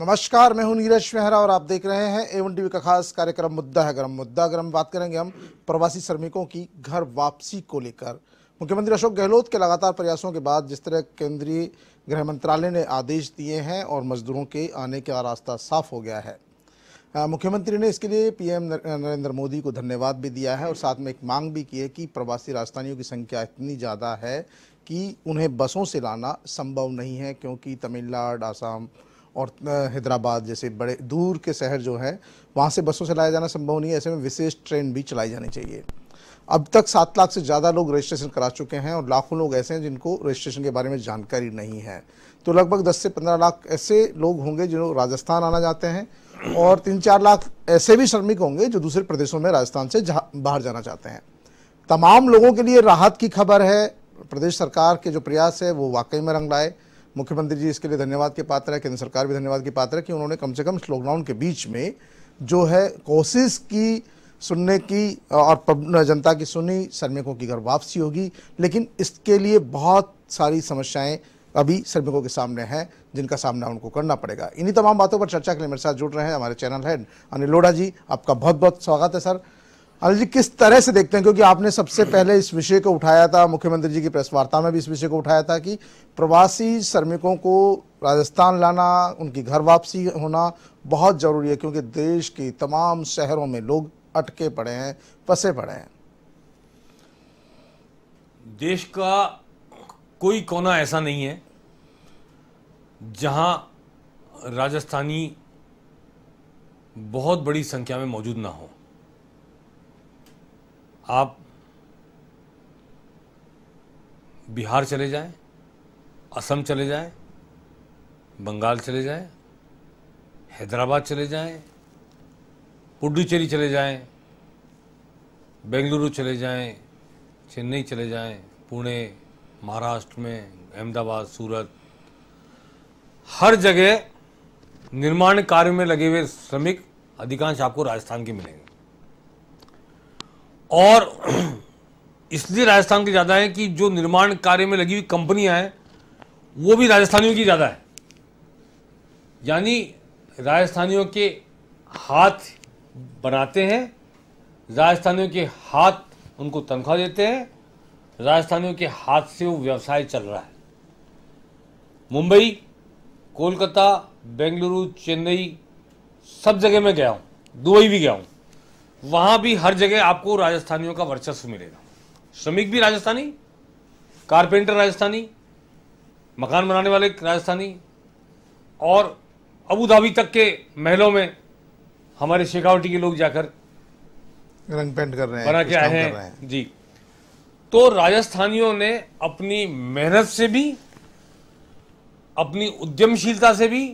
नमस्कार मैं हूं नीरज मेहरा और आप देख रहे हैं एवन टीवी का खास कार्यक्रम मुद्दा है गरम मुद्दा गरम बात करेंगे हम प्रवासी श्रमिकों की घर वापसी को लेकर मुख्यमंत्री अशोक गहलोत के लगातार प्रयासों के बाद जिस तरह केंद्रीय गृह मंत्रालय ने आदेश दिए हैं और मजदूरों के आने का रास्ता साफ हो गया है मुख्यमंत्री ने इसके लिए पीएम नरेंद्र मोदी को धन्यवाद भी दिया है और साथ में एक मांग भी की है कि प्रवासी राजधानियों की संख्या इतनी ज़्यादा है कि उन्हें बसों से लाना संभव नहीं है क्योंकि तमिलनाडु आसाम और हैदराबाद जैसे बड़े दूर के शहर जो हैं वहाँ से बसों से लाया जाना संभव नहीं है ऐसे में विशेष ट्रेन भी चलाई जानी चाहिए अब तक सात लाख से ज़्यादा लोग रजिस्ट्रेशन करा चुके हैं और लाखों लोग ऐसे हैं जिनको रजिस्ट्रेशन के बारे में जानकारी नहीं है तो लगभग दस से पंद्रह लाख ऐसे लोग होंगे जो राजस्थान आना चाहते हैं और तीन चार लाख ऐसे भी श्रमिक होंगे जो दूसरे प्रदेशों में राजस्थान से जा, बाहर जाना चाहते हैं तमाम लोगों के लिए राहत की खबर है प्रदेश सरकार के जो प्रयास है वो वाकई में रंग लाए मुख्यमंत्री जी इसके लिए धन्यवाद के पात्र है केंद्र सरकार भी धन्यवाद की पात्र है कि उन्होंने कम से कम इस लॉकडाउन के बीच में जो है कोशिश की सुनने की और जनता की सुनी श्रमिकों की घर वापसी होगी लेकिन इसके लिए बहुत सारी समस्याएं अभी श्रमिकों के सामने हैं जिनका सामना उनको करना पड़ेगा इन्हीं तमाम बातों पर चर्चा के लिए मेरे साथ जुड़ रहे हैं हमारे चैनल हेड अनिल लोढ़ा जी आपका बहुत बहुत स्वागत है सर अनिल जी किस तरह से देखते हैं क्योंकि आपने सबसे पहले इस विषय को उठाया था मुख्यमंत्री जी की प्रेस वार्ता में भी इस विषय को उठाया था कि प्रवासी श्रमिकों को राजस्थान लाना उनकी घर वापसी होना बहुत जरूरी है क्योंकि देश के तमाम शहरों में लोग अटके पड़े हैं फंसे पड़े हैं देश का कोई कोना ऐसा नहीं है जहां राजस्थानी बहुत बड़ी संख्या में मौजूद ना हो आप बिहार चले जाएं, असम चले जाएं, बंगाल चले जाएं, हैदराबाद चले जाएं, पुडुचेरी चले जाएं, बेंगलुरु चले जाएं, चेन्नई चले जाएं, पुणे महाराष्ट्र में अहमदाबाद सूरत हर जगह निर्माण कार्य में लगे हुए श्रमिक अधिकांश आपको राजस्थान के मिलेंगे और इसलिए राजस्थान के ज़्यादा है कि जो निर्माण कार्य में लगी हुई कंपनियां हैं वो भी राजस्थानियों की ज़्यादा है यानी राजस्थानियों के हाथ बनाते हैं राजस्थानियों के हाथ उनको तनख्वाह देते हैं राजस्थानियों के हाथ से वो व्यवसाय चल रहा है मुंबई कोलकाता बेंगलुरु चेन्नई सब जगह मैं गया हूँ दुबई भी गया हूँ वहां भी हर जगह आपको राजस्थानियों का वर्चस्व मिलेगा श्रमिक भी राजस्थानी कारपेंटर राजस्थानी मकान बनाने वाले राजस्थानी और अबू धाबी तक के महलों में हमारे शेखावटी के लोग जाकर रंग पेंट कर रहे हैं बना के आए हैं।, जी तो राजस्थानियों ने अपनी मेहनत से भी अपनी उद्यमशीलता से भी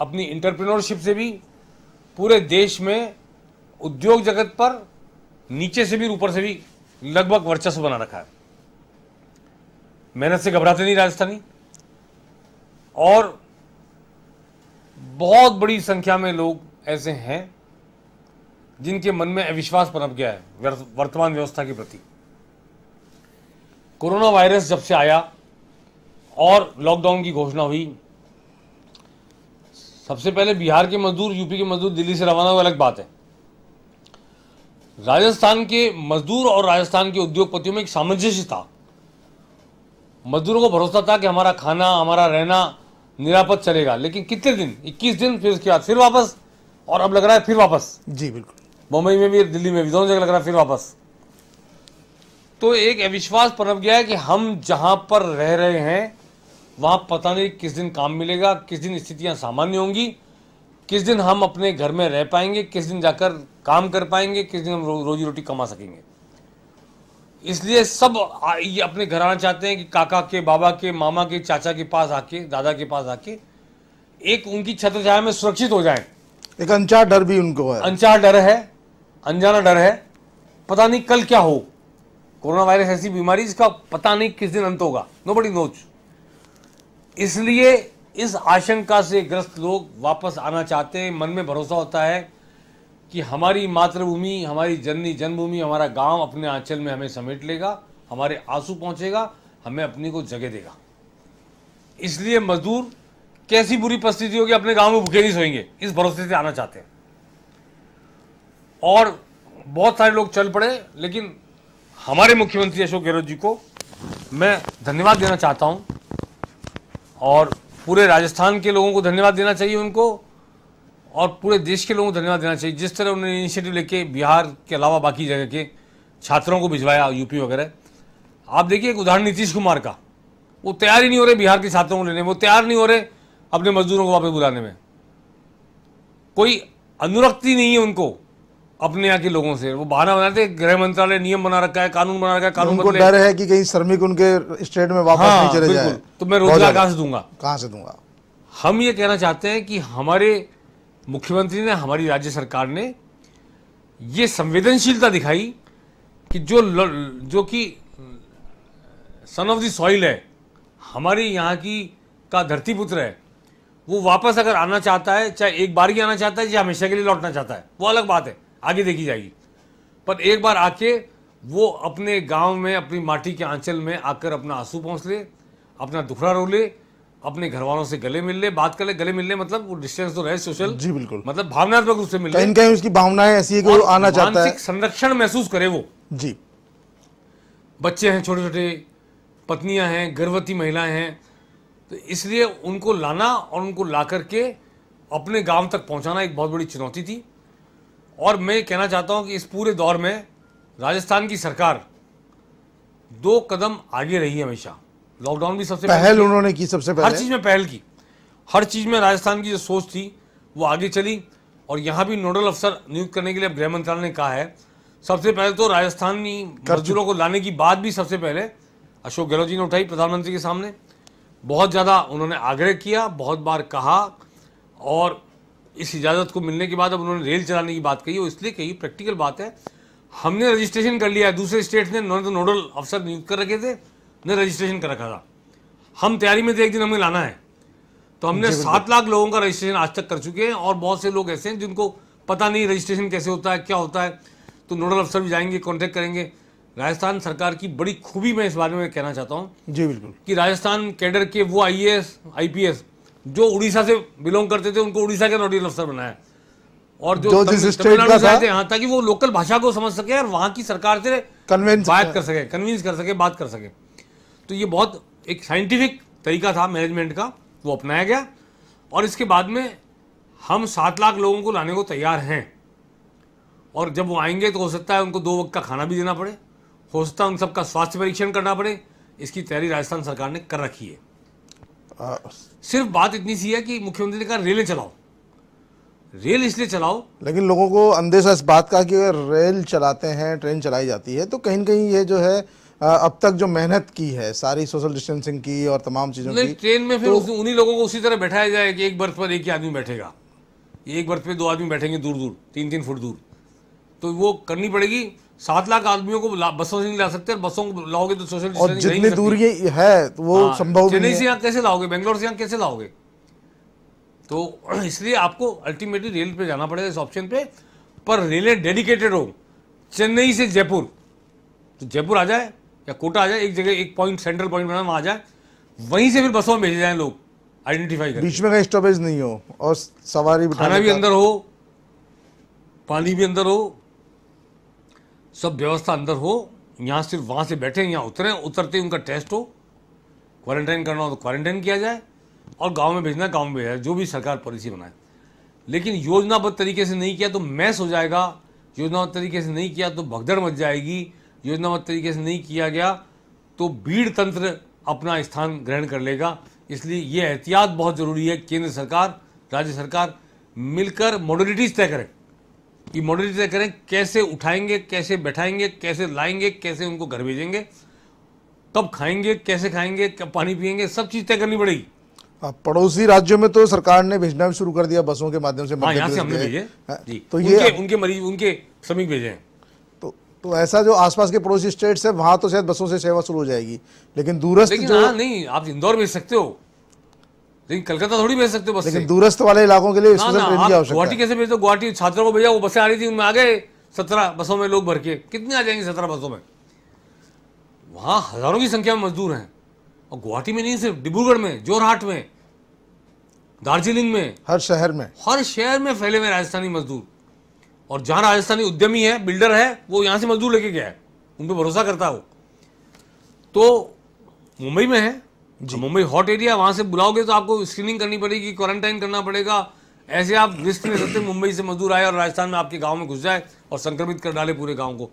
अपनी इंटरप्रेन्योरशिप से भी पूरे देश में उद्योग जगत पर नीचे से भी ऊपर से भी लगभग वर्चस्व बना रखा है मेहनत से घबराते नहीं राजस्थानी और बहुत बड़ी संख्या में लोग ऐसे हैं जिनके मन में अविश्वास पनप गया है वर्तमान व्यवस्था के प्रति कोरोना वायरस जब से आया और लॉकडाउन की घोषणा हुई सबसे पहले बिहार के मजदूर यूपी के मजदूर दिल्ली से रवाना हुआ अलग बात है राजस्थान के मजदूर और राजस्थान के उद्योगपतियों में एक सामंजस्य था मजदूरों को भरोसा था कि हमारा खाना हमारा रहना निरापद चलेगा लेकिन कितने दिन 21 दिन फिर उसके बाद फिर वापस और अब लग रहा है फिर वापस जी बिल्कुल मुंबई में भी दिल्ली में भी दोनों जगह लग रहा है फिर वापस तो एक अविश्वास पनप गया है कि हम जहां पर रह रहे हैं वहां पता नहीं किस दिन काम मिलेगा किस दिन स्थितियां सामान्य होंगी किस दिन हम अपने घर में रह पाएंगे किस दिन जाकर काम कर पाएंगे किस दिन हम रो, रोजी रोटी कमा सकेंगे इसलिए सब ये अपने घर आना चाहते हैं कि काका के बाबा के मामा के चाचा के पास आके दादा के पास आके एक उनकी छत्रछाया में सुरक्षित हो जाएं एक अनचार डर भी उनको है अनचार डर है अनजाना डर है पता नहीं कल क्या हो कोरोना वायरस ऐसी बीमारी जिसका पता नहीं किस दिन अंत होगा नो बड़ी नोच इसलिए इस आशंका से ग्रस्त लोग वापस आना चाहते हैं मन में भरोसा होता है कि हमारी मातृभूमि हमारी जननी जन्मभूमि हमारा गांव अपने आंचल में हमें समेट लेगा हमारे आंसू पहुंचेगा हमें अपनी को जगह देगा इसलिए मजदूर कैसी बुरी परिस्थिति होगी अपने गांव में भूखे नहीं सोएंगे इस भरोसे से आना चाहते हैं और बहुत सारे लोग चल पड़े लेकिन हमारे मुख्यमंत्री अशोक गहलोत जी को मैं धन्यवाद देना चाहता हूं और पूरे राजस्थान के लोगों को धन्यवाद देना चाहिए उनको और पूरे देश के लोगों को धन्यवाद देना चाहिए जिस तरह उन्होंने इनिशिएटिव लेके बिहार के अलावा बाकी जगह के छात्रों को भिजवाया यूपी वगैरह आप देखिए एक उदाहरण नीतीश कुमार का वो तैयार ही नहीं हो रहे बिहार के छात्रों को लेने में वो तैयार नहीं हो रहे अपने मजदूरों को वापस बुलाने में कोई अनुरक्ति नहीं है उनको अपने यहाँ के लोगों से वो बहाना बनाते गृह मंत्रालय नियम बना रखा है कानून बना रखा है कानून डर है कि कहीं श्रमिक उनके स्टेट में वापस हाँ, नहीं चले जाए तो मैं रोजगार कहाँ से दूंगा कहां से दूंगा हम ये कहना चाहते हैं कि हमारे मुख्यमंत्री ने हमारी राज्य सरकार ने ये संवेदनशीलता दिखाई कि जो जो कि सन ऑफ द सॉइल है हमारे यहाँ की का धरती पुत्र है वो वापस अगर आना चाहता है चाहे एक बार ही आना चाहता है या हमेशा के लिए लौटना चाहता है वो अलग बात है आगे देखी जाएगी पर एक बार आके वो अपने गांव में अपनी माटी के आंचल में आकर अपना आंसू पहुँच ले अपना दुखड़ा रो ले अपने घर वालों से गले मिल ले बात कर ले गले मिलने मतलब वो डिस्टेंस तो रहे सोशल जी बिल्कुल मतलब भावनात्मक रूप से मिल कहीं कहीं उसकी भावनाएं ऐसी है कि वो आना चाहता है संरक्षण महसूस करे वो जी बच्चे हैं छोटे छोटे पत्नियां हैं गर्भवती महिलाएं हैं तो इसलिए उनको लाना और उनको ला करके अपने गांव तक पहुंचाना एक बहुत बड़ी चुनौती थी और मैं कहना चाहता हूं कि इस पूरे दौर में राजस्थान की सरकार दो कदम आगे रही है हमेशा लॉकडाउन भी सबसे पहल उन्होंने की सबसे पहले हर चीज में पहल की हर चीज में राजस्थान की जो सोच थी वो आगे चली और यहाँ भी नोडल अफसर नियुक्त करने के लिए गृह मंत्रालय ने कहा है सबसे पहले तो राजस्थानी मजदूरों को लाने की बात भी सबसे पहले अशोक गहलोत जी ने उठाई प्रधानमंत्री के सामने बहुत ज़्यादा उन्होंने आग्रह किया बहुत बार कहा और इस इजाज़त को मिलने के बाद अब उन्होंने रेल चलाने की बात कही और इसलिए कही प्रैक्टिकल बात है हमने रजिस्ट्रेशन कर लिया है दूसरे स्टेट ने नॉन नोडल अफसर नियुक्त कर रखे थे ने रजिस्ट्रेशन कर रखा था हम तैयारी में थे एक दिन हमें लाना है तो हमने सात लाख लोगों का रजिस्ट्रेशन आज तक कर चुके हैं और बहुत से लोग ऐसे हैं जिनको पता नहीं रजिस्ट्रेशन कैसे होता है क्या होता है तो नोडल अफसर भी जाएंगे कॉन्टेक्ट करेंगे राजस्थान सरकार की बड़ी खूबी मैं इस बारे में कहना चाहता हूँ जी बिल्कुल कि राजस्थान कैडर के वो आई ए जो उड़ीसा से बिलोंग करते थे उनको उड़ीसा के नोडल अफसर बनाया और जो, जो जिस स्टेट का था हाँ ताकि वो लोकल भाषा को समझ सके और वहां की सरकार से कन्विंस बात कर सके कन्विंस कर सके बात कर सके तो ये बहुत एक साइंटिफिक तरीका था मैनेजमेंट का वो अपनाया गया और इसके बाद में हम सात लाख लोगों को लाने को तैयार हैं और जब वो आएंगे तो हो सकता है उनको दो वक्त का खाना भी देना पड़े हो सकता है उन सबका स्वास्थ्य परीक्षण करना पड़े इसकी तैयारी राजस्थान सरकार ने कर रखी है सिर्फ बात इतनी सी है कि मुख्यमंत्री ने कहा रेलें चलाओ रेल इसलिए चलाओ लेकिन लोगों को अंदेशा इस बात का कि अगर रेल चलाते हैं ट्रेन चलाई जाती है तो कहीं ना कहीं ये जो है अब तक जो मेहनत की है सारी सोशल डिस्टेंसिंग की और तमाम चीज़ों की ट्रेन में फिर तो, उन्हीं लोगों को उसी तरह बैठाया जाए कि एक बर्थ पर एक ही आदमी बैठेगा एक बर्थ पर दो आदमी बैठेंगे दूर दूर तीन तीन फुट दूर तो वो करनी पड़ेगी सात लाख आदमियों को बसों से नहीं ला सकते बसों को लाओगे तो सोशल और जितनी दूर ये है तो वो हाँ, संभव चेन्नई से यहाँ कैसे लाओगे बेंगलोर से यहाँ कैसे लाओगे तो इसलिए आपको अल्टीमेटली रेल पे जाना पड़ेगा इस ऑप्शन पे पर रेलें डेडिकेटेड हो चेन्नई से जयपुर तो जयपुर आ जाए या कोटा आ जाए एक जगह एक पॉइंट सेंट्रल पॉइंट बना वहाँ आ जाए वहीं से फिर बसों में भेजे जाए लोग आइडेंटिफाई बीच में कहीं स्टॉपेज नहीं हो और सवारी खाना भी अंदर हो पानी भी अंदर हो सब व्यवस्था अंदर हो यहाँ सिर्फ वहाँ से बैठे यहाँ उतरें उतरते ही उनका टेस्ट हो क्वारंटाइन करना हो तो क्वारंटाइन किया जाए और गांव में भेजना गांव में भेजा जो भी सरकार पॉलिसी बनाए लेकिन योजनाबद्ध तरीके से नहीं किया तो मैस हो जाएगा योजनाबद्ध तरीके से नहीं किया तो भगदड़ मच जाएगी योजनाबद्ध तरीके से नहीं किया गया तो भीड़ तंत्र अपना स्थान ग्रहण कर लेगा इसलिए ये एहतियात बहुत ज़रूरी है केंद्र सरकार राज्य सरकार मिलकर मॉडलिटीज़ तय करें कि मॉडल तय करें कैसे उठाएंगे कैसे बैठाएंगे कैसे लाएंगे कैसे उनको घर भेजेंगे कब खाएंगे कैसे खाएंगे कब पानी पियेंगे सब चीज़ तय करनी पड़ेगी पड़ोसी राज्यों में तो सरकार ने भेजना भी शुरू कर दिया बसों के माध्यम से हाँ, से हमने भेजे हाँ, तो ये उनके, उनके मरीज उनके श्रमिक भेजे हैं तो तो ऐसा जो आसपास के पड़ोसी स्टेट्स है वहां तो शायद बसों से सेवा शुरू हो जाएगी लेकिन दूरस्थ जो हाँ, नहीं आप इंदौर भेज सकते हो लेकिन कलकत्ता थोड़ी भेज सकते हो बस लेकिन दूरस्थ वाले इलाकों के लिए गुवाहाटी कैसे भेज दो गुवाहाटी छात्रों को भेजा वो बसें आ रही थी उनमें आ गए सत्रह बसों में लोग भर के कितने आ जाएंगे सत्रह बसों में वहाँ हजारों की संख्या में मजदूर हैं और गुवाहाटी में नहीं सिर्फ डिब्रूगढ़ में जोरहाट में दार्जिलिंग में हर शहर में हर शहर में फैले हुए राजस्थानी मजदूर और जहाँ राजस्थानी उद्यमी है बिल्डर है वो यहाँ से मजदूर लेके गया है उन पर भरोसा करता वो तो मुंबई में है मुंबई हॉट एरिया वहां से बुलाओगे तो आपको स्क्रीनिंग करनी पड़ेगी क्वारंटाइन करना पड़ेगा ऐसे आप रिस्क नहीं सकते मुंबई से मजदूर आए और राजस्थान में आपके गांव में घुस जाए और संक्रमित कर डाले पूरे गांव को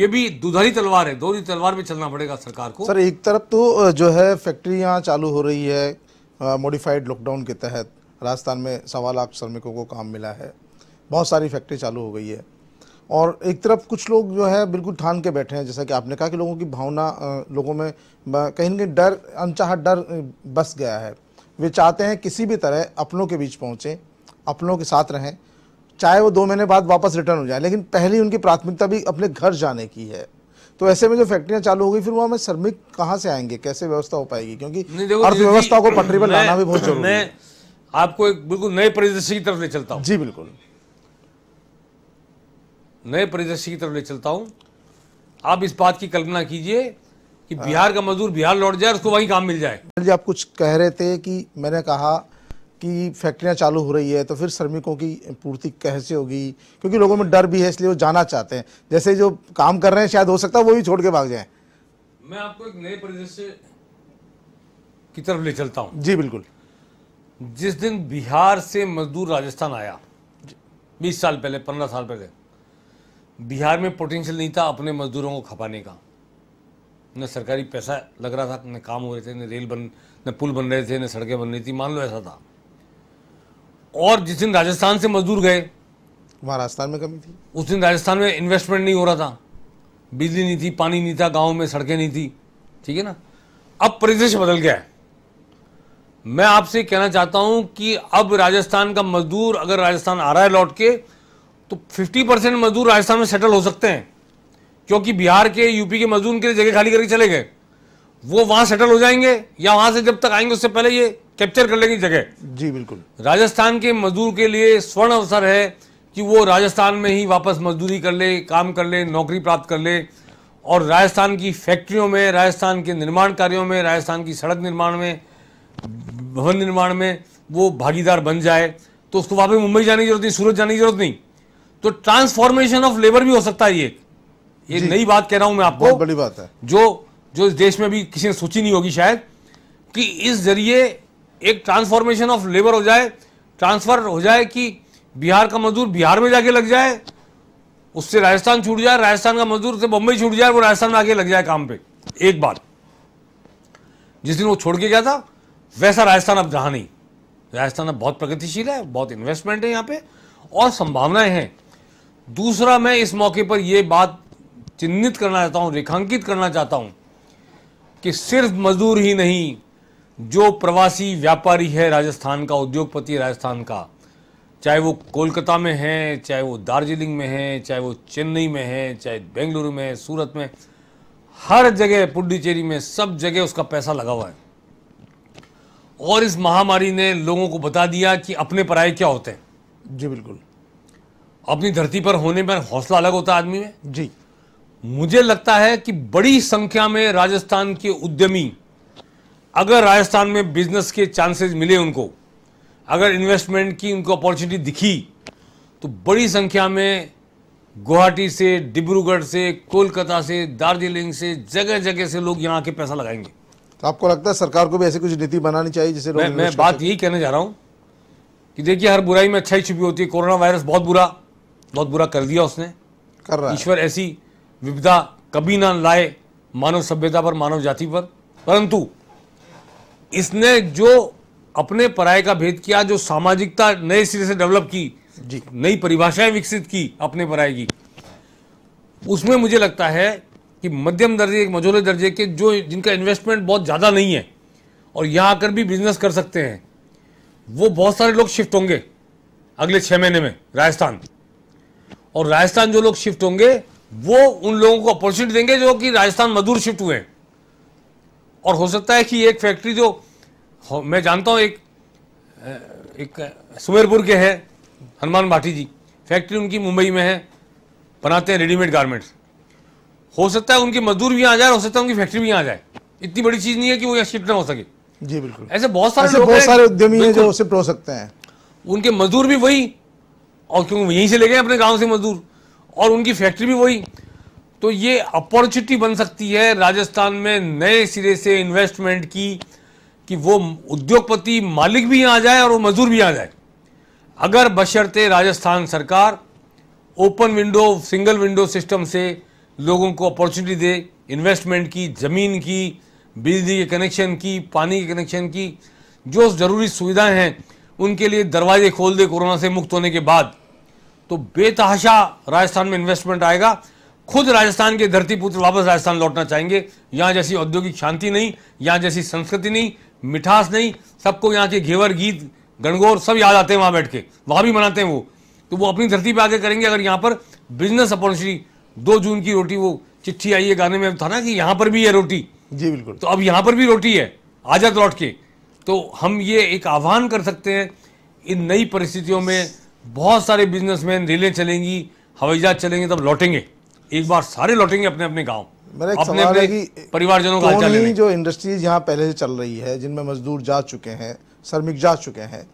ये भी दुधारी तलवार है दोहरी तलवार पे चलना पड़ेगा सरकार को सर एक तरफ तो जो है फैक्ट्रियां चालू हो रही है मॉडिफाइड लॉकडाउन के तहत राजस्थान में सवा लाख श्रमिकों को काम मिला है बहुत सारी फैक्ट्री चालू हो गई है और एक तरफ कुछ लोग जो है बिल्कुल ठान के बैठे हैं जैसा कि आपने कहा कि लोगों की भावना लोगों में कहीं ना कहीं डर अनचाहा डर बस गया है वे चाहते हैं किसी भी तरह अपनों के बीच पहुँचें अपनों के साथ रहें चाहे वो दो महीने बाद वापस रिटर्न हो जाए लेकिन पहली उनकी प्राथमिकता भी अपने घर जाने की है तो ऐसे में जो फैक्ट्रियां चालू हो गई फिर वहां में श्रमिक कहाँ से आएंगे कैसे व्यवस्था हो पाएगी क्योंकि अर्थव्यवस्था को पटरी पर लाना भी बहुत जरूरी है आपको एक बिल्कुल नए परिदृश्य की तरफ ले चलता हूँ जी बिल्कुल नए परिदृश्य की तरफ ले चलता हूँ आप इस बात की कल्पना कीजिए कि बिहार का मजदूर बिहार लौट जाए उसको वहीं काम मिल जाए जी आप कुछ कह रहे थे कि मैंने कहा कि फैक्ट्रियां चालू हो रही है तो फिर श्रमिकों की पूर्ति कैसे होगी क्योंकि लोगों में डर भी है इसलिए वो जाना चाहते हैं जैसे जो काम कर रहे हैं शायद हो सकता है वो भी छोड़ के भाग जाए मैं आपको एक नए परिदृश्य की तरफ ले चलता हूँ जी बिल्कुल जिस दिन बिहार से मजदूर राजस्थान आया बीस साल पहले पंद्रह साल पहले बिहार में पोटेंशियल नहीं था अपने मजदूरों को खपाने का न सरकारी पैसा लग रहा था न काम हो रहे थे न रेल बन न पुल बन रहे थे न सड़कें बन रही थी मान लो ऐसा था और जिस दिन राजस्थान से मजदूर गए वहाँ राजस्थान में कमी थी उस दिन राजस्थान में इन्वेस्टमेंट नहीं हो रहा था बिजली नहीं थी पानी नहीं था गाँव में सड़कें नहीं थी ठीक है ना अब परिदृश्य बदल गया है मैं आपसे कहना चाहता हूं कि अब राजस्थान का मजदूर अगर राजस्थान आ रहा है लौट के तो 50 परसेंट मजदूर राजस्थान में सेटल हो सकते हैं क्योंकि बिहार के यूपी के मजदूर उनके लिए जगह खाली करके चले गए वो वहां सेटल हो जाएंगे या वहां से जब तक आएंगे उससे पहले ये कैप्चर कर लेंगे जगह जी बिल्कुल राजस्थान के मजदूर के लिए स्वर्ण अवसर है कि वो राजस्थान में ही वापस मजदूरी कर ले काम कर ले नौकरी प्राप्त कर ले और राजस्थान की फैक्ट्रियों में राजस्थान के निर्माण कार्यों में राजस्थान की सड़क निर्माण में भवन निर्माण में वो भागीदार बन जाए तो उसको वापस मुंबई जाने की जरूरत नहीं सूरत जाने की जरूरत नहीं तो ट्रांसफॉर्मेशन ऑफ लेबर भी हो सकता है ये ये नई बात कह रहा हूं मैं आपको बहुत बड़ी बात है जो जो इस देश में भी किसी ने सोची नहीं होगी शायद कि इस जरिए एक ट्रांसफॉर्मेशन ऑफ लेबर हो जाए ट्रांसफर हो जाए कि बिहार का मजदूर बिहार में जाके लग जाए उससे राजस्थान छूट जाए राजस्थान का मजदूर से बम्बई छूट जाए वो राजस्थान में आके लग जाए काम पे एक बात जिस दिन वो छोड़ के गया था वैसा राजस्थान अब जहां नहीं राजस्थान अब बहुत प्रगतिशील है बहुत इन्वेस्टमेंट है यहाँ पे और संभावनाएं हैं दूसरा मैं इस मौके पर यह बात चिन्हित करना चाहता हूँ रेखांकित करना चाहता हूं कि सिर्फ मजदूर ही नहीं जो प्रवासी व्यापारी है राजस्थान का उद्योगपति राजस्थान का चाहे वो कोलकाता में है चाहे वो दार्जिलिंग में है चाहे वो चेन्नई में है चाहे बेंगलुरु में है सूरत में हर जगह पुडुचेरी में सब जगह उसका पैसा लगा हुआ है और इस महामारी ने लोगों को बता दिया कि अपने पराए क्या होते हैं जी बिल्कुल अपनी धरती पर होने पर हौसला अलग होता आदमी में जी मुझे लगता है कि बड़ी संख्या में राजस्थान के उद्यमी अगर राजस्थान में बिजनेस के चांसेस मिले उनको अगर इन्वेस्टमेंट की उनको अपॉर्चुनिटी दिखी तो बड़ी संख्या में गुवाहाटी से डिब्रूगढ़ से कोलकाता से दार्जिलिंग से जगह जगह से लोग यहाँ आके पैसा लगाएंगे तो आपको लगता है सरकार को भी ऐसी कुछ नीति बनानी चाहिए जिसे मैं, मैं बात यही कहने जा रहा हूँ कि देखिए हर बुराई में अच्छाई छुपी होती है कोरोना वायरस बहुत बुरा बहुत बुरा कर दिया उसने कर रहा ईश्वर ऐसी विपदा कभी ना लाए मानव सभ्यता पर मानव जाति पर परंतु इसने जो अपने पराये का भेद किया जो सामाजिकता नए सिरे से डेवलप की जी नई परिभाषाएं विकसित की अपने पराये की उसमें मुझे लगता है कि मध्यम दर्जे मझोले दर्जे के जो जिनका इन्वेस्टमेंट बहुत ज़्यादा नहीं है और यहाँ आकर भी बिजनेस कर सकते हैं वो बहुत सारे लोग शिफ्ट होंगे अगले छः महीने में राजस्थान और राजस्थान जो लोग शिफ्ट होंगे वो उन लोगों को अपॉर्चुनिटी देंगे जो कि राजस्थान मजदूर शिफ्ट हुए और हो सकता है कि एक फैक्ट्री जो मैं जानता हूं एक एक सुमेरपुर के हैं हनुमान भाटी जी फैक्ट्री उनकी मुंबई में है बनाते हैं रेडीमेड गारमेंट्स हो सकता है उनके मजदूर भी आ जाए हो सकता है उनकी फैक्ट्री भी आ जाए इतनी बड़ी चीज़ नहीं है कि वो यहाँ शिफ्ट ना हो सके जी बिल्कुल ऐसे बहुत सारे ऐसे बहुत सारे उद्यमी हैं जो सिफ्ट हो सकते हैं उनके मजदूर भी वही और क्योंकि यहीं से ले गए अपने गाँव से मजदूर और उनकी फैक्ट्री भी वही तो ये अपॉर्चुनिटी बन सकती है राजस्थान में नए सिरे से इन्वेस्टमेंट की कि वो उद्योगपति मालिक भी यहाँ आ जाए और वो मजदूर भी आ जाए अगर बशर्ते राजस्थान सरकार open window single window system से लोगों को अपॉर्चुनिटी दे इन्वेस्टमेंट की ज़मीन की बिजली के कनेक्शन की पानी के कनेक्शन की जो ज़रूरी सुविधाएं हैं उनके लिए दरवाजे खोल दे कोरोना से मुक्त होने के बाद तो बेतहाशा राजस्थान में इन्वेस्टमेंट आएगा खुद राजस्थान के धरती पुत्र वापस राजस्थान लौटना चाहेंगे यहाँ जैसी औद्योगिक शांति नहीं यहाँ जैसी संस्कृति नहीं मिठास नहीं सबको यहाँ के घेवर गीत गणगौर सब याद आते हैं वहाँ बैठ के वहाँ भी मनाते हैं वो तो वो अपनी धरती पे आगे करेंगे अगर यहाँ पर बिजनेस अपॉर्चुनिटी दो जून की रोटी वो चिट्ठी आई है गाने में था ना कि यहाँ पर भी है रोटी जी बिल्कुल तो अब यहाँ पर भी रोटी है आजाद लौट के तो हम ये एक आह्वान कर सकते हैं इन नई परिस्थितियों में बहुत सारे बिजनेसमैन रेलें चलेंगी हवाई जहाज चलेंगे तब लौटेंगे एक बार सारे लौटेंगे अपने अपने गाँव मेरा एक सवाल है कि परिवारजनों का जो इंडस्ट्रीज यहाँ पहले से चल रही है जिनमें मजदूर जा चुके हैं श्रमिक जा चुके हैं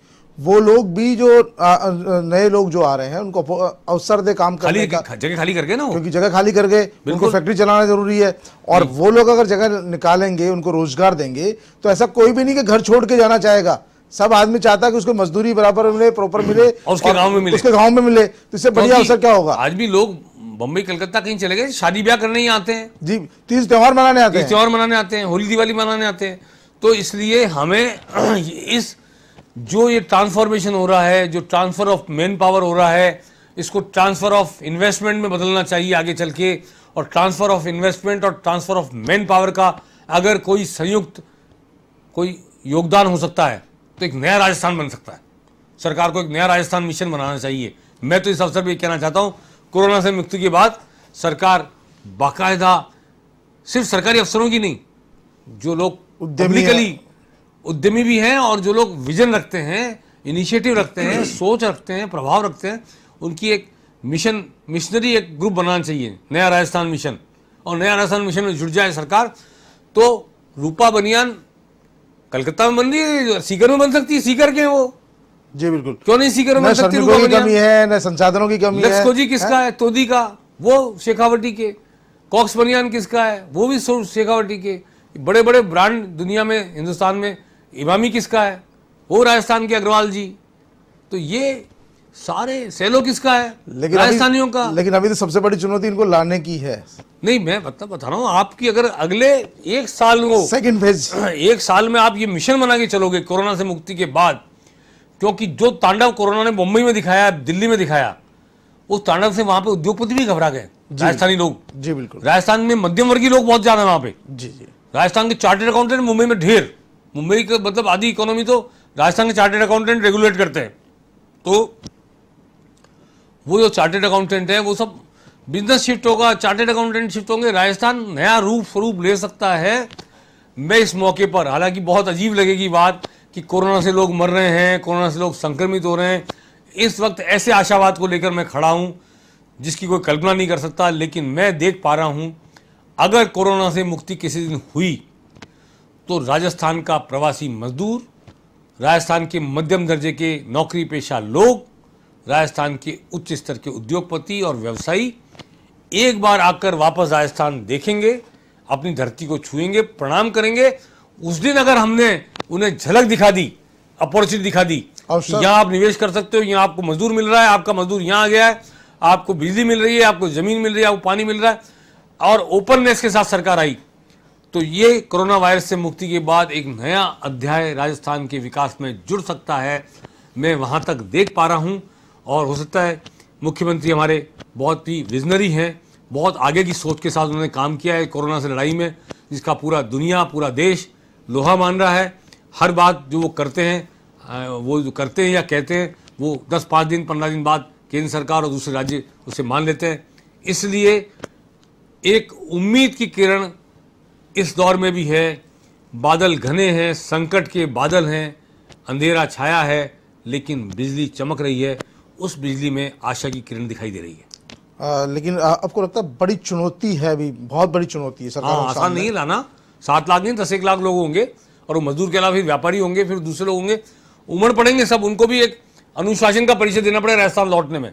वो लोग भी जो नए लोग जो आ रहे हैं उनको अवसर दे काम करने का जगह खाली करके ना क्योंकि जगह खाली करके उनको फैक्ट्री चलाना जरूरी है और हम्म। वो लोग अगर जगह निकालेंगे उनको रोजगार देंगे तो ऐसा कोई भी नहीं कि घर छोड़ के जाना चाहेगा सब आदमी चाहता है कि उसको मजदूरी बराबर मिले प्रॉपर मिले उसके गांव में मिले उसके गांव में मिले तो इससे बढ़िया अवसर क्या होगा आज भी लोग बम्बई कलकत्ता कहीं चले गए शादी ब्याह करने ही आते हैं जी तीज तो त्यौहार मनाने आते हैं त्यौहार मनाने आते हैं होली दिवाली मनाने आते हैं तो इसलिए हमें इस जो ये ट्रांसफॉर्मेशन हो रहा है जो ट्रांसफर ऑफ मैन पावर हो रहा है इसको ट्रांसफर ऑफ इन्वेस्टमेंट में बदलना चाहिए आगे चल के और ट्रांसफर ऑफ इन्वेस्टमेंट और ट्रांसफर ऑफ मैन पावर का अगर कोई संयुक्त कोई योगदान हो सकता है तो एक नया राजस्थान बन सकता है सरकार को एक नया राजस्थान मिशन बनाना चाहिए मैं तो इस अवसर पर कहना चाहता हूँ कोरोना से मुक्ति के बाद सरकार बाकायदा सिर्फ सरकारी अफसरों की नहीं जो लोग पब्लिकली उद्यमी भी हैं और जो लोग विजन रखते हैं इनिशिएटिव रखते हैं सोच रखते हैं प्रभाव रखते हैं उनकी एक मिशन मिशनरी एक ग्रुप बनाना चाहिए नया राजस्थान मिशन और नया राजस्थान मिशन में जुड़ जाए सरकार तो रूपा बनियान कलकत्ता में बन रही है सीकर में बन सकती है सीकर के वो जी बिल्कुल क्यों नहीं सीकर में बन सकती कमी है न संसाधनों की कमी है जी किसका है तोदी का वो शेखावटी के कॉक्स बनियान किसका है वो भी शेखावटी के बड़े बड़े ब्रांड दुनिया में हिंदुस्तान में इमामी किसका है वो राजस्थान के अग्रवाल जी तो ये सारे सेलो किसका है लेकिन राजस्थानियों का लेकिन अभी तो सबसे बड़ी चुनौती इनको लाने की है नहीं मैं बता मतलब बता रहा हूँ आपकी अगर अगले एक साल को सेकंड फेज एक साल में आप ये मिशन बना के चलोगे कोरोना से मुक्ति के बाद क्योंकि जो तांडव कोरोना ने मुंबई में दिखाया दिल्ली में दिखाया उस तांडव से वहां पे उद्योगपति भी घबरा गए राजस्थानी लोग जी बिल्कुल राजस्थान में मध्यम वर्गीय लोग बहुत ज्यादा है वहां पे जी जी राजस्थान के चार्टेड अकाउंटेंट मुंबई में ढेर मुंबई का मतलब आधी इकोनॉमी तो राजस्थान के चार्टेड अकाउंटेंट रेगुलेट करते हैं तो वो जो चार्टेड अकाउंटेंट हैं वो सब बिजनेस शिफ्ट होगा चार्टेड अकाउंटेंट शिफ्ट होंगे राजस्थान नया रूप स्वरूप ले सकता है मैं इस मौके पर हालांकि बहुत अजीब लगेगी बात कि कोरोना से लोग मर रहे हैं कोरोना से लोग संक्रमित हो रहे हैं इस वक्त ऐसे आशावाद को लेकर मैं खड़ा हूँ जिसकी कोई कल्पना नहीं कर सकता लेकिन मैं देख पा रहा हूँ अगर कोरोना से मुक्ति किसी दिन हुई तो राजस्थान का प्रवासी मजदूर राजस्थान के मध्यम दर्जे के नौकरी पेशा लोग राजस्थान के उच्च स्तर के उद्योगपति और व्यवसायी एक बार आकर वापस राजस्थान देखेंगे अपनी धरती को छुएंगे प्रणाम करेंगे उस दिन अगर हमने उन्हें झलक दिखा दी अपॉर्चुनिटी दिखा दी यहाँ आप निवेश कर सकते हो यहाँ आपको मजदूर मिल रहा है आपका मजदूर यहाँ आ गया है आपको बिजली मिल रही है आपको जमीन मिल रही है आपको पानी मिल रहा है और ओपननेस के साथ सरकार आई तो ये कोरोना वायरस से मुक्ति के बाद एक नया अध्याय राजस्थान के विकास में जुड़ सकता है मैं वहां तक देख पा रहा हूं और हो सकता है मुख्यमंत्री हमारे बहुत ही विजनरी हैं बहुत आगे की सोच के साथ उन्होंने काम किया है कोरोना से लड़ाई में जिसका पूरा दुनिया पूरा देश लोहा मान रहा है हर बात जो वो करते हैं वो जो करते हैं या कहते हैं वो दस पाँच दिन पंद्रह दिन बाद केंद्र सरकार और दूसरे राज्य उसे मान लेते हैं इसलिए एक उम्मीद की किरण इस दौर में भी है बादल घने हैं संकट के बादल हैं अंधेरा छाया है लेकिन बिजली चमक रही है उस बिजली में आशा की किरण दिखाई दे रही है आ, लेकिन आपको लगता है बड़ी चुनौती है अभी बहुत बड़ी चुनौती है सरकार हाँ, आसान नहीं लाना सात लाख नहीं दस एक लाख लोग होंगे और मजदूर के अलावा फिर व्यापारी होंगे फिर दूसरे लोग होंगे उमड़ पड़ेंगे सब उनको भी एक अनुशासन का परिचय देना पड़ेगा राजस्थान लौटने में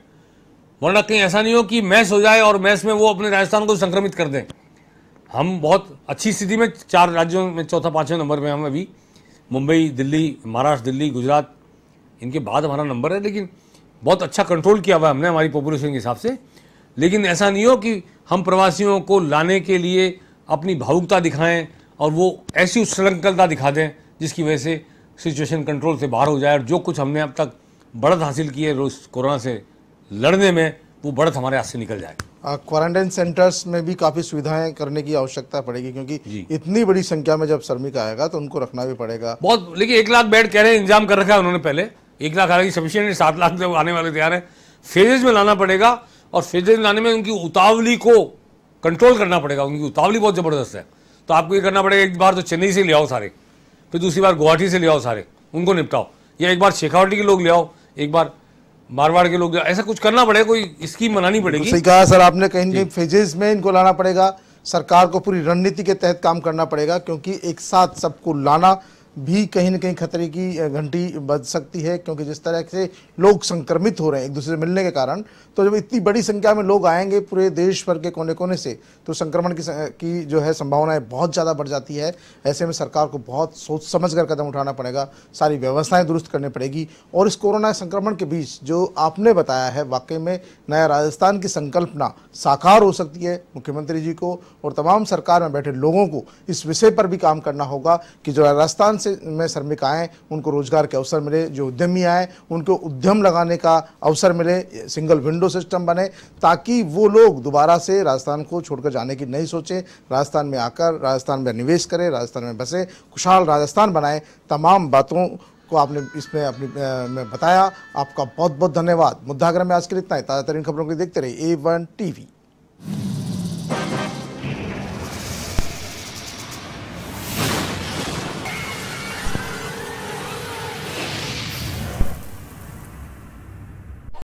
वरना कहीं ऐसा नहीं हो कि मैस हो जाए और मैस में वो अपने राजस्थान को संक्रमित कर दें हम बहुत अच्छी स्थिति में चार राज्यों में चौथा पाँचवें नंबर में हम अभी मुंबई दिल्ली महाराष्ट्र दिल्ली गुजरात इनके बाद हमारा नंबर है लेकिन बहुत अच्छा कंट्रोल किया हुआ है हमने हमारी पॉपुलेशन के हिसाब से लेकिन ऐसा नहीं हो कि हम प्रवासियों को लाने के लिए अपनी भावुकता दिखाएं और वो ऐसी उच्छृंखलता दिखा दें जिसकी वजह से सिचुएशन कंट्रोल से बाहर हो जाए और जो कुछ हमने अब तक बढ़त हासिल की है रोज कोरोना से लड़ने में वो बढ़त हमारे हाथ से निकल जाए क्वारंटाइन सेंटर्स में भी काफ़ी सुविधाएं करने की आवश्यकता पड़ेगी क्योंकि इतनी बड़ी संख्या में जब श्रमिक आएगा तो उनको रखना भी पड़ेगा बहुत लेकिन एक लाख बेड कह रहे हैं इंतजाम कर रखा है उन्होंने पहले एक लाख हालांकि सफिशियंट है सात लाख जब तो आने वाले तैयार हैं फेजेज में लाना पड़ेगा और फेजेज लाने में उनकी उतावली को कंट्रोल करना पड़ेगा उनकी उतावली बहुत ज़बरदस्त है तो आपको ये करना पड़ेगा एक बार तो चेन्नई से ले आओ सारे फिर दूसरी बार गुवाहाटी से ले आओ सारे उनको निपटाओ या एक बार शेखावटी के लोग ले आओ एक बार मारवाड़ के लोग ऐसा कुछ करना पड़ेगा कोई स्कीम बनानी पड़ेगी सही कहा सर आपने कहीं कहीं फेजेज में इनको लाना पड़ेगा सरकार को पूरी रणनीति के तहत काम करना पड़ेगा क्योंकि एक साथ सबको लाना भी कहीं ना कहीं खतरे की घंटी बज सकती है क्योंकि जिस तरह से लोग संक्रमित हो रहे हैं एक दूसरे से मिलने के कारण तो जब इतनी बड़ी संख्या में लोग आएंगे पूरे देश भर के कोने कोने से तो संक्रमण की की जो है संभावनाएं बहुत ज़्यादा बढ़ जाती है ऐसे में सरकार को बहुत सोच समझ कर कदम उठाना पड़ेगा सारी व्यवस्थाएं दुरुस्त करनी पड़ेगी और इस कोरोना संक्रमण के बीच जो आपने बताया है वाकई में नया राजस्थान की संकल्पना साकार हो सकती है मुख्यमंत्री जी को और तमाम सरकार में बैठे लोगों को इस विषय पर भी काम करना होगा कि जो राजस्थान से में श्रमिक आएँ उनको रोजगार के अवसर मिले जो उद्यमी आएँ उनको उद्यम लगाने का अवसर मिले सिंगल विंडो विंडो सिस्टम बने ताकि वो लोग दोबारा से राजस्थान को छोड़कर जाने की नहीं सोचें राजस्थान में आकर राजस्थान में निवेश करें राजस्थान में बसें खुशहाल राजस्थान बनाएं तमाम बातों को आपने इसमें अपनी में बताया आपका बहुत बहुत धन्यवाद मुद्दाग्रह में आज के लिए इतना ही ताज़ा तरीन खबरों को देखते रहिए ए वन टी